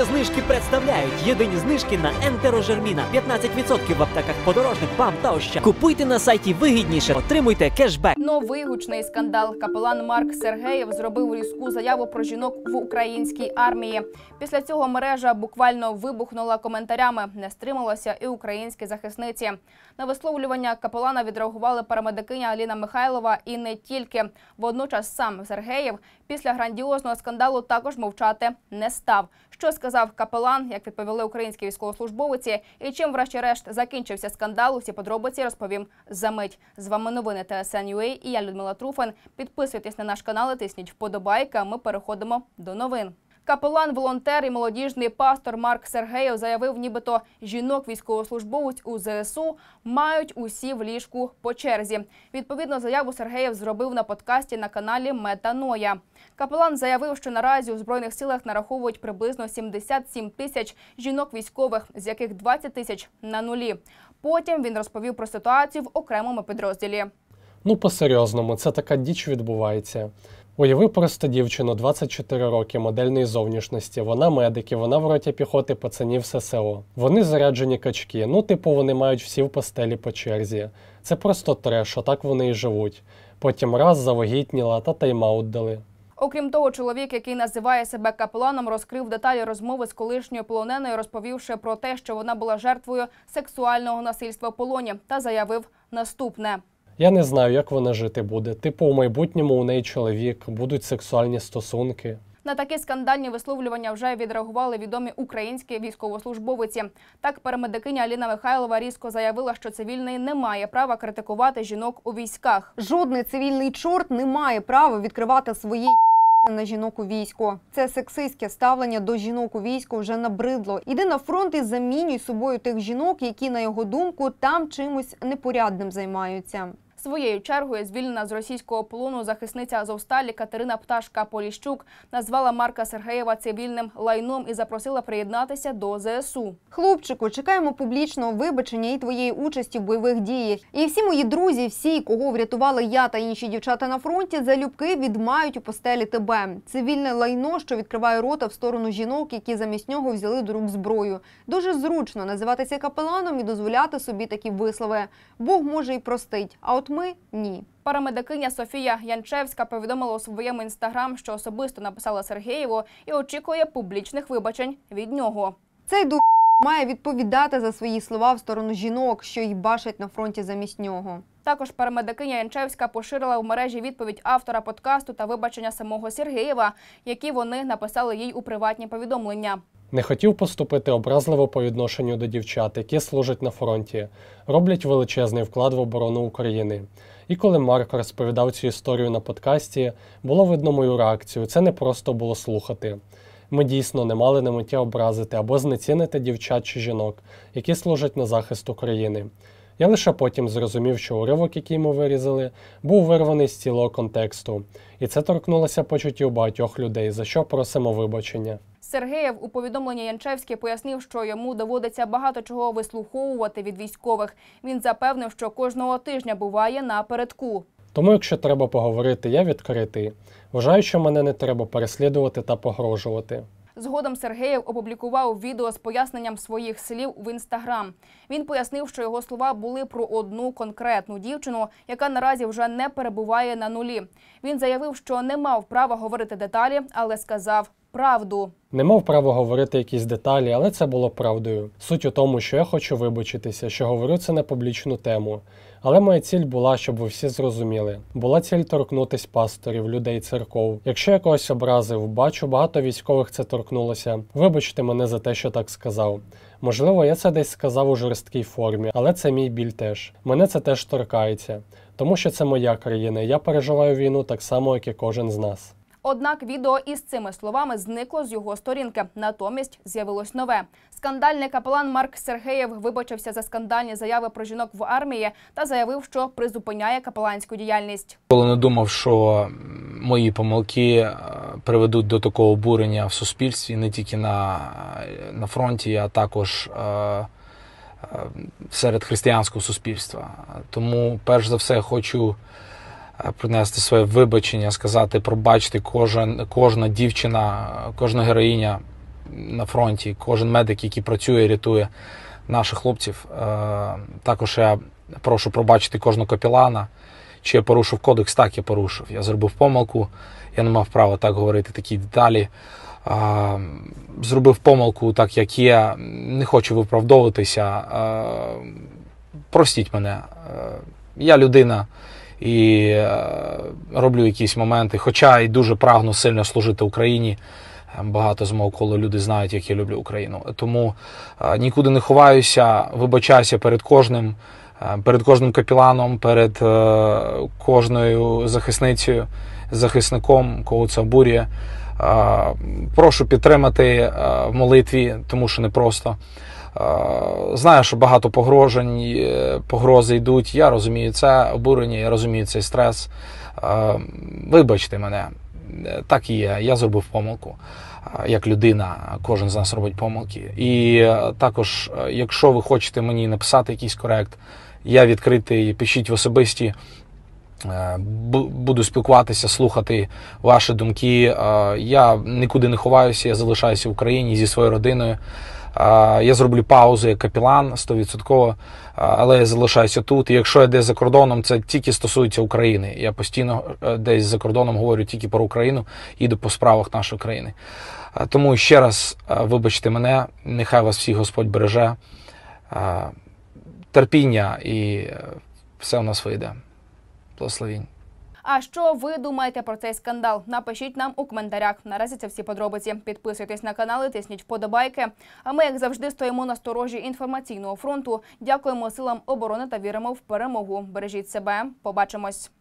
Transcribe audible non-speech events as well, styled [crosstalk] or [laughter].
Аптеки знижки представляють єдині знижки на ентерожерміна. 15% в аптеках подорожних вам та ощад. Купуйте на сайті вигідніше, отримуйте кешбек. Новий гучний скандал. Капелан Марк Сергеєв зробив різку заяву про жінок в українській армії. Після цього мережа буквально вибухнула коментарями. Не стрималося і українські захисниці. На висловлювання капелана відреагували парамедикиня Аліна Михайлова і не тільки. Водночас сам Сергеєв після грандіозного скандалу також мовчати не став. Що сказав? сказав капелан, як відповіли українські військовослужбовиці, і чим, врешті-решт, закінчився скандал. Усі подробиці розповім за мить. З вами новини ТСН.UA і я Людмила Труфан. Підписуйтесь на наш канал, і тисніть вподобайка. Ми переходимо до новин. Капелан, волонтер і молодіжний пастор Марк Сергеєв заявив, нібито жінок військовослужбовець у ЗСУ мають усі в ліжку по черзі. Відповідно, заяву Сергеєв зробив на подкасті на каналі Метаноя. Капелан заявив, що наразі у збройних силах нараховують приблизно 77 тисяч жінок військових, з яких 20 тисяч на нулі. Потім він розповів про ситуацію в окремому підрозділі. Ну, по-серйозному, це така діч відбувається. Уяви просто дівчину 24 роки модельної зовнішності, вона медики, вона в роті піхоти пацанів ССО. Вони заряджені качки, ну, типу, вони мають всі в постелі по черзі. Це просто треш, Так вони і живуть. Потім раз завагітніла та тайм-аут дали. Окрім того, чоловік, який називає себе капеланом, розкрив деталі розмови з колишньою полоненою, розповівши про те, що вона була жертвою сексуального насильства в полоні, та заявив наступне. Я не знаю, як вона жити буде. Типу, у майбутньому у неї чоловік, будуть сексуальні стосунки. На такі скандальні висловлювання вже відреагували відомі українські військовослужбовиці. Так, перемедикиня Аліна Михайлова різко заявила, що цивільний не має права критикувати жінок у військах. Жодний цивільний чорт не має права відкривати свої [laughs] на жінок у військо. Це сексистське ставлення до жінок у війську вже набридло. Іди на фронт і замінюй собою тих жінок, які на його думку там чимось непорядним займаються. Своєю чергою звільнена з російського полону захисниця Азовсталі Катерина Пташка Поліщук назвала Марка Сергеєва цивільним лайном і запросила приєднатися до ЗСУ. Хлопчику, чекаємо публічного вибачення і твоєї участі в бойових діях. І всі мої друзі, всі, кого врятували я та інші дівчата на фронті, залюбки відмають у постелі тебе. Цивільне лайно, що відкриває рота в сторону жінок, які замість нього взяли до рук зброю. Дуже зручно називатися капеланом і дозволяти собі такі вислови. Бог може і простить. А от ми ні. Парамедикиня Софія Янчевська повідомила у своєму інстаграм, що особисто написала Сергеєву, і очікує публічних вибачень від нього. Цей ду має відповідати за свої слова в сторону жінок, що й бачать на фронті замість нього. Також парамедикиня Янчевська поширила в мережі відповідь автора подкасту та вибачення самого Сергієва, які вони написали їй у приватні повідомлення. Не хотів поступити образливо по відношенню до дівчат, які служать на фронті, роблять величезний вклад в оборону України. І коли Марк розповідав цю історію на подкасті, було видно мою реакцію. Це не просто було слухати. Ми дійсно не мали на меті образити або знецінити дівчат чи жінок, які служать на захист України. Я лише потім зрозумів, що уривок, який ми вирізали, був вирваний з цілого контексту, і це торкнулося почуттів багатьох людей, за що просимо вибачення. Сергеєв у повідомленні Янчевський пояснив, що йому доводиться багато чого вислуховувати від військових. Він запевнив, що кожного тижня буває на передку. Тому, якщо треба поговорити, я відкритий. Вважаю, що мене не треба переслідувати та погрожувати. Згодом Сергеєв опублікував відео з поясненням своїх слів в інстаграм. Він пояснив, що його слова були про одну конкретну дівчину, яка наразі вже не перебуває на нулі. Він заявив, що не мав права говорити деталі, але сказав правду. Не мав права говорити якісь деталі, але це було правдою. Суть у тому, що я хочу вибачитися, що говорю це на публічну тему. Але моя ціль була, щоб ви всі зрозуміли. Була ціль торкнутись пасторів, людей, церков. Якщо я когось образив, бачу, багато військових це торкнулося. Вибачте мене за те, що так сказав. Можливо, я це десь сказав у жорсткій формі, але це мій біль теж. Мене це теж торкається, тому що це моя країна. Я переживаю війну так само, як і кожен з нас. Однак відео із цими словами зникло з його сторінки. Натомість з'явилось нове. Скандальний капелан Марк Сергеєв вибачився за скандальні заяви про жінок в армії та заявив, що призупиняє капеланську діяльність. Коли не думав, що мої помилки е, приведуть до такого обурення в суспільстві не тільки на, е, на фронті, а також. Е, серед християнського суспільства тому, перш за все, хочу Е, принести своє вибачення, сказати, пробачити кожен, кожна дівчина, кожна героїня на фронті, кожен медик, який працює, і рятує наших хлопців. Е, також я прошу пробачити кожного капілана. Чи я порушив кодекс, так я порушив. Я зробив помилку, я не мав права так говорити такі деталі. Е, зробив помилку, так як є. Не хочу виправдовуватися. Простіть мене, я людина і е, роблю якісь моменти. Хоча і дуже прагну сильно служити Україні. Е, багато з мого коло люди знають, як я люблю Україну. Тому е, нікуди не ховаюся, вибачаюся перед кожним, перед кожним капіланом, перед кожною захисницею, захисником, кого це обурює. Прошу підтримати в молитві, тому що непросто знаю, що багато погрожень, е, погрози йдуть. Я розумію це обурення, я розумію цей стрес. Е, вибачте мене, е, так і є. Я зробив помилку. Як людина, кожен з нас робить помилки. І також, якщо ви хочете мені написати якийсь корект, я відкритий, пишіть в особисті. Буду спілкуватися, слухати ваші думки. Я нікуди не ховаюся, я залишаюся в Україні зі своєю родиною. Я зроблю паузу як капілан 100%, але я залишаюся тут. І якщо я десь за кордоном, це тільки стосується України. Я постійно е, десь за кордоном говорю тільки про Україну, іду по справах нашої країни. Тому ще раз вибачте мене, нехай вас всіх Господь береже. Терпіння і е, все у нас вийде. Благословінь. А що ви думаєте про цей скандал? Напишіть нам у коментарях. Наразі це всі подробиці. Підписуйтесь на канали, тисніть вподобайки. А ми, як завжди, стоїмо на сторожі інформаційного фронту. Дякуємо силам оборони та віримо в перемогу. Бережіть себе. Побачимось.